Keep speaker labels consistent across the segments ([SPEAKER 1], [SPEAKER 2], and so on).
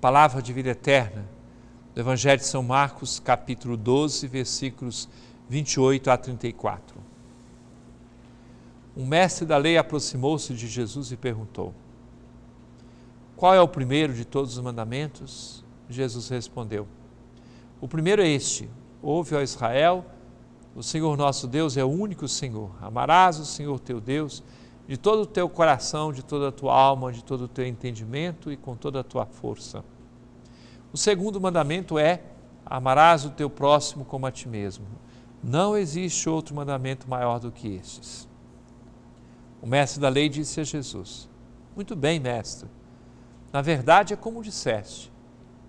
[SPEAKER 1] palavra de vida eterna, do Evangelho de São Marcos, capítulo 12, versículos 28 a 34. Um mestre da lei aproximou-se de Jesus e perguntou: Qual é o primeiro de todos os mandamentos? Jesus respondeu: O primeiro é este: Ouve, ó Israel, o Senhor nosso Deus é o único Senhor. Amarás o Senhor teu Deus de todo o teu coração, de toda a tua alma, de todo o teu entendimento e com toda a tua força. O segundo mandamento é: amarás o teu próximo como a ti mesmo. Não existe outro mandamento maior do que estes. O mestre da lei disse a Jesus: Muito bem, mestre. Na verdade é como disseste.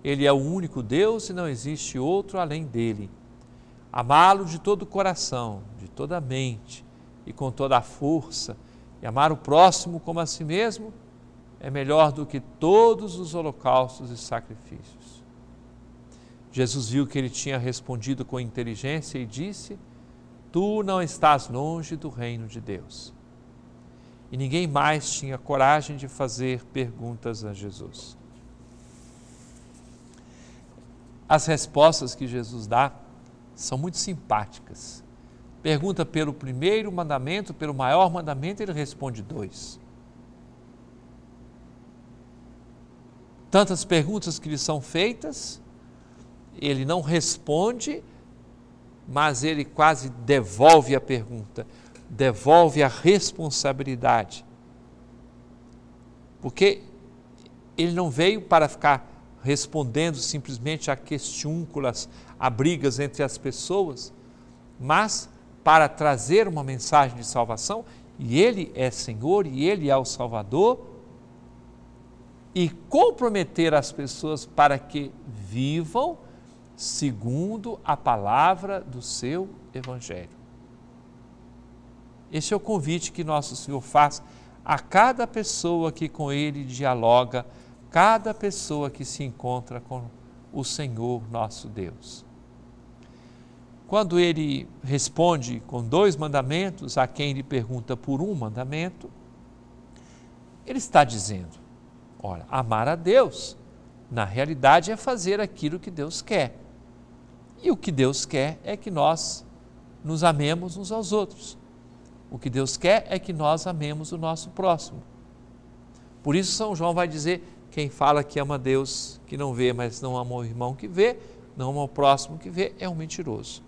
[SPEAKER 1] Ele é o único Deus e não existe outro além dele. Amá-lo de todo o coração, de toda a mente e com toda a força e amar o próximo como a si mesmo é melhor do que todos os holocaustos e sacrifícios. Jesus viu que ele tinha respondido com inteligência e disse: Tu não estás longe do reino de Deus. E ninguém mais tinha coragem de fazer perguntas a Jesus. As respostas que Jesus dá são muito simpáticas Pergunta pelo primeiro mandamento, pelo maior mandamento, ele responde dois. Tantas perguntas que lhe são feitas, ele não responde, mas ele quase devolve a pergunta, devolve a responsabilidade. Porque ele não veio para ficar respondendo simplesmente a questiúnculas, a brigas entre as pessoas, mas para trazer uma mensagem de salvação, e Ele é Senhor e Ele é o Salvador, e comprometer as pessoas para que vivam segundo a palavra do seu Evangelho. Esse é o convite que nosso Senhor faz a cada pessoa que com Ele dialoga, cada pessoa que se encontra com o Senhor nosso Deus. Quando ele responde com dois mandamentos a quem lhe pergunta por um mandamento, ele está dizendo: ora, amar a Deus, na realidade, é fazer aquilo que Deus quer. E o que Deus quer é que nós nos amemos uns aos outros. O que Deus quer é que nós amemos o nosso próximo. Por isso, São João vai dizer: quem fala que ama Deus que não vê, mas não ama o irmão que vê, não ama o próximo que vê, é um mentiroso.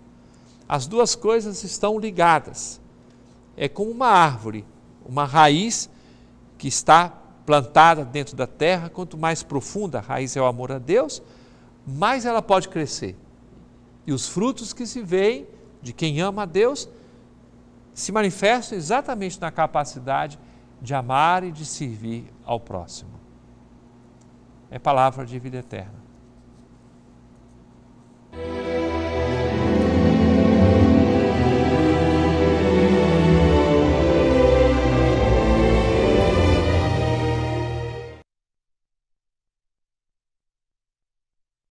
[SPEAKER 1] As duas coisas estão ligadas. É como uma árvore, uma raiz que está plantada dentro da terra, quanto mais profunda a raiz é o amor a Deus, mais ela pode crescer. E os frutos que se veem de quem ama a Deus se manifestam exatamente na capacidade de amar e de servir ao próximo. É palavra de vida eterna.